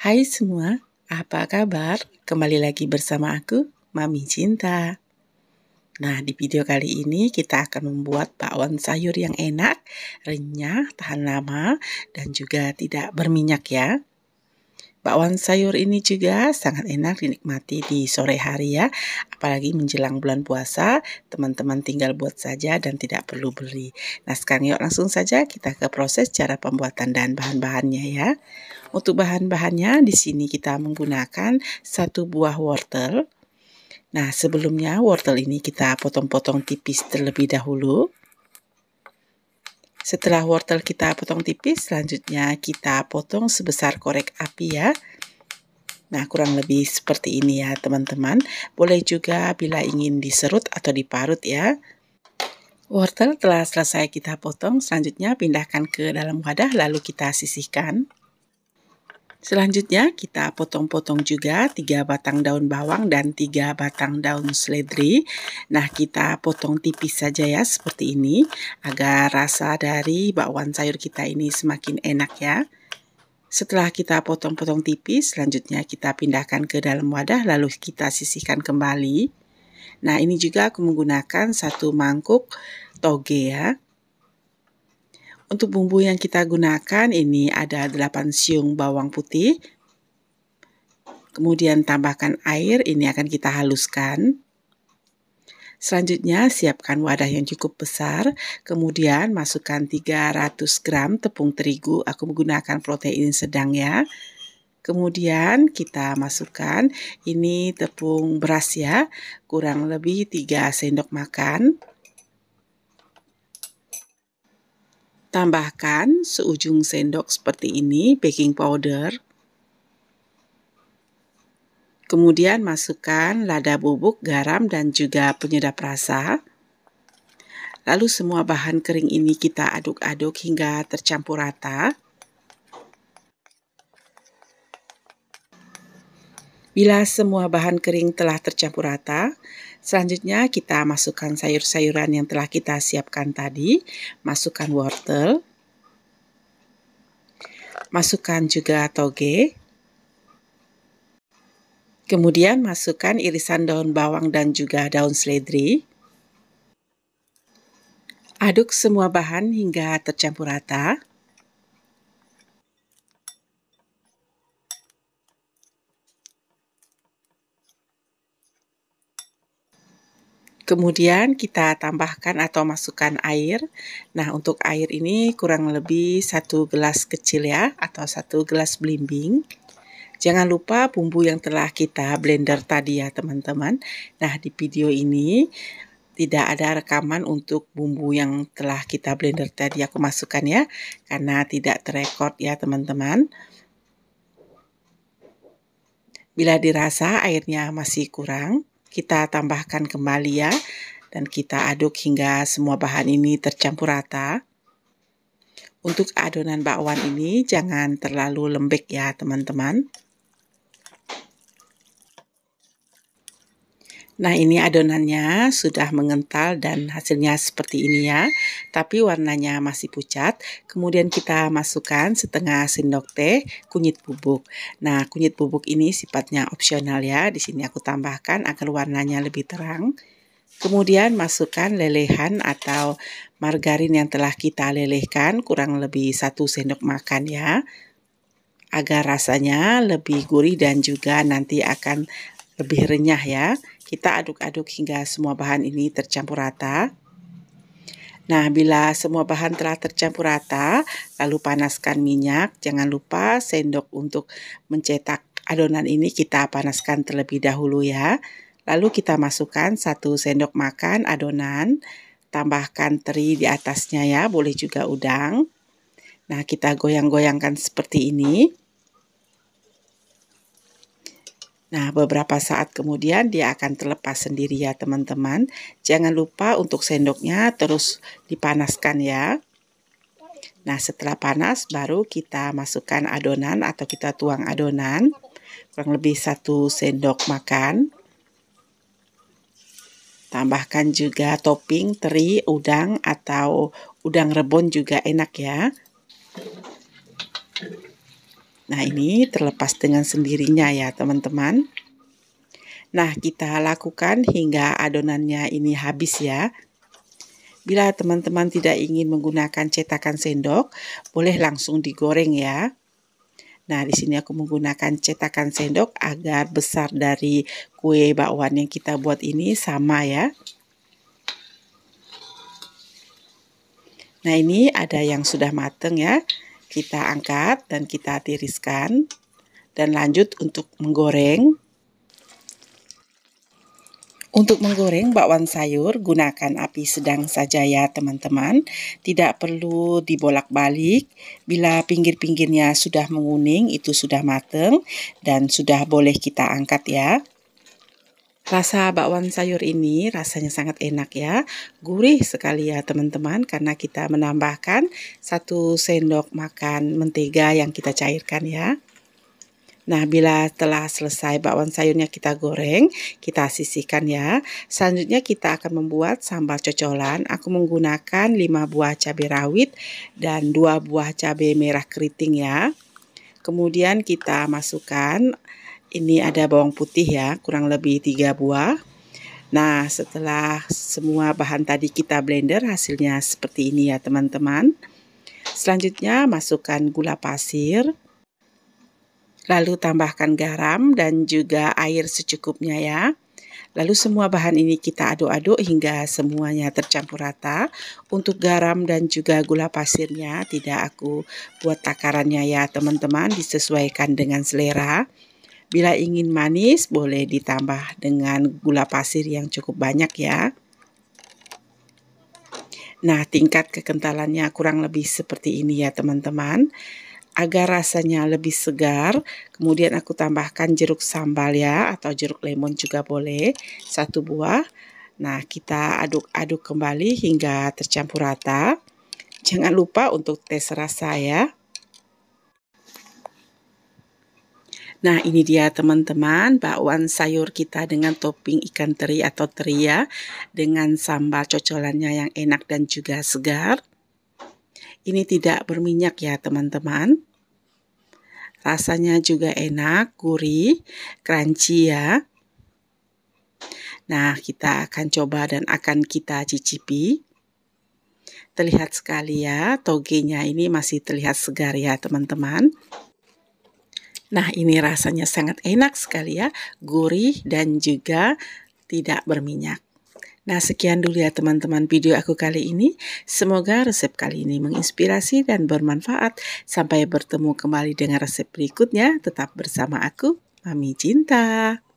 Hai semua, apa kabar? Kembali lagi bersama aku, Mami Cinta. Nah, di video kali ini kita akan membuat bakwan sayur yang enak, renyah, tahan lama, dan juga tidak berminyak ya. Bakwan sayur ini juga sangat enak dinikmati di sore hari ya, apalagi menjelang bulan puasa, teman-teman tinggal buat saja dan tidak perlu beli. Nah, sekarang yuk langsung saja kita ke proses cara pembuatan dan bahan-bahannya ya. Untuk bahan-bahannya di sini kita menggunakan satu buah wortel. Nah, sebelumnya wortel ini kita potong-potong tipis terlebih dahulu. Setelah wortel kita potong tipis, selanjutnya kita potong sebesar korek api ya. Nah, kurang lebih seperti ini ya, teman-teman. Boleh juga bila ingin diserut atau diparut ya. Wortel telah selesai kita potong, selanjutnya pindahkan ke dalam wadah lalu kita sisihkan. Selanjutnya kita potong-potong juga 3 batang daun bawang dan 3 batang daun seledri. Nah kita potong tipis saja ya seperti ini agar rasa dari bakwan sayur kita ini semakin enak ya. Setelah kita potong-potong tipis selanjutnya kita pindahkan ke dalam wadah lalu kita sisihkan kembali. Nah ini juga aku menggunakan satu mangkuk toge ya. Untuk bumbu yang kita gunakan ini ada 8 siung bawang putih. Kemudian tambahkan air, ini akan kita haluskan. Selanjutnya, siapkan wadah yang cukup besar, kemudian masukkan 300 gram tepung terigu, aku menggunakan protein sedang ya. Kemudian kita masukkan ini tepung beras ya, kurang lebih 3 sendok makan. Tambahkan seujung sendok seperti ini baking powder. Kemudian masukkan lada bubuk, garam, dan juga penyedap rasa. Lalu semua bahan kering ini kita aduk-aduk hingga tercampur rata. Bila semua bahan kering telah tercampur rata, Selanjutnya kita masukkan sayur-sayuran yang telah kita siapkan tadi. Masukkan wortel. Masukkan juga toge. Kemudian masukkan irisan daun bawang dan juga daun seledri. Aduk semua bahan hingga tercampur rata. Kemudian kita tambahkan atau masukkan air. Nah, untuk air ini kurang lebih satu gelas kecil ya atau satu gelas belimbing. Jangan lupa bumbu yang telah kita blender tadi ya teman-teman. Nah, di video ini tidak ada rekaman untuk bumbu yang telah kita blender tadi aku masukkan ya karena tidak terekord ya teman-teman. Bila dirasa airnya masih kurang, kita tambahkan kembali ya dan kita aduk hingga semua bahan ini tercampur rata. Untuk adonan bakwan ini jangan terlalu lembek ya teman-teman. Nah ini adonannya sudah mengental dan hasilnya seperti ini ya Tapi warnanya masih pucat Kemudian kita masukkan setengah sendok teh kunyit bubuk Nah kunyit bubuk ini sifatnya opsional ya Di sini aku tambahkan agar warnanya lebih terang Kemudian masukkan lelehan atau margarin yang telah kita lelehkan kurang lebih satu sendok makan ya agar rasanya lebih gurih dan juga nanti akan lebih renyah ya. Kita aduk-aduk hingga semua bahan ini tercampur rata. Nah, bila semua bahan telah tercampur rata, lalu panaskan minyak. Jangan lupa sendok untuk mencetak adonan ini kita panaskan terlebih dahulu ya. Lalu kita masukkan satu sendok makan adonan, tambahkan teri di atasnya ya, boleh juga udang. Nah, kita goyang-goyangkan seperti ini. Nah, beberapa saat kemudian dia akan terlepas sendiri ya, teman-teman. Jangan lupa untuk sendoknya terus dipanaskan ya. Nah, setelah panas baru kita masukkan adonan atau kita tuang adonan. Kurang lebih satu sendok makan. Tambahkan juga topping teri, udang atau udang rebon juga enak ya. Nah, ini terlepas dengan sendirinya ya, teman-teman. Nah, kita lakukan hingga adonannya ini habis ya. Bila teman-teman tidak ingin menggunakan cetakan sendok, boleh langsung digoreng ya. Nah, di sini aku menggunakan cetakan sendok agar besar dari kue bakwan yang kita buat ini sama ya. Nah, ini ada yang sudah mateng ya. Kita angkat dan kita tiriskan dan lanjut untuk menggoreng. Untuk menggoreng bakwan sayur, gunakan api sedang saja ya teman-teman. Tidak perlu dibolak-balik. Bila pinggir-pinggirnya sudah menguning, itu sudah mateng dan sudah boleh kita angkat ya. Rasa bakwan sayur ini rasanya sangat enak ya, gurih sekali ya teman-teman karena kita menambahkan satu sendok makan mentega yang kita cairkan ya. Nah, bila telah selesai bakwan sayurnya kita goreng, kita sisihkan ya. Selanjutnya kita akan membuat sambal cocolan. Aku menggunakan 5 buah cabai rawit dan 2 buah cabai merah keriting ya. Kemudian kita masukkan ini ada bawang putih ya, kurang lebih 3 buah. Nah, setelah semua bahan tadi kita blender, hasilnya seperti ini ya teman-teman. Selanjutnya masukkan gula pasir. Lalu tambahkan garam dan juga air secukupnya ya. Lalu semua bahan ini kita aduk-aduk hingga semuanya tercampur rata. Untuk garam dan juga gula pasirnya tidak aku buat takarannya ya teman-teman disesuaikan dengan selera. Bila ingin manis, boleh ditambah dengan gula pasir yang cukup banyak ya. Nah, tingkat kekentalannya kurang lebih seperti ini ya teman-teman. Agar rasanya lebih segar, kemudian aku tambahkan jeruk sambal ya, atau jeruk lemon juga boleh, satu buah. Nah, kita aduk-aduk kembali hingga tercampur rata. Jangan lupa untuk tes rasa ya. Nah ini dia teman-teman bakwan sayur kita dengan topping ikan teri atau teri ya. Dengan sambal cocolannya yang enak dan juga segar. Ini tidak berminyak ya teman-teman. Rasanya juga enak, gurih, crunchy ya. Nah kita akan coba dan akan kita cicipi. Terlihat sekali ya togenya ini masih terlihat segar ya teman-teman. Nah, ini rasanya sangat enak sekali ya, gurih dan juga tidak berminyak. Nah, sekian dulu ya teman-teman video aku kali ini. Semoga resep kali ini menginspirasi dan bermanfaat. Sampai bertemu kembali dengan resep berikutnya. Tetap bersama aku, Mami Cinta.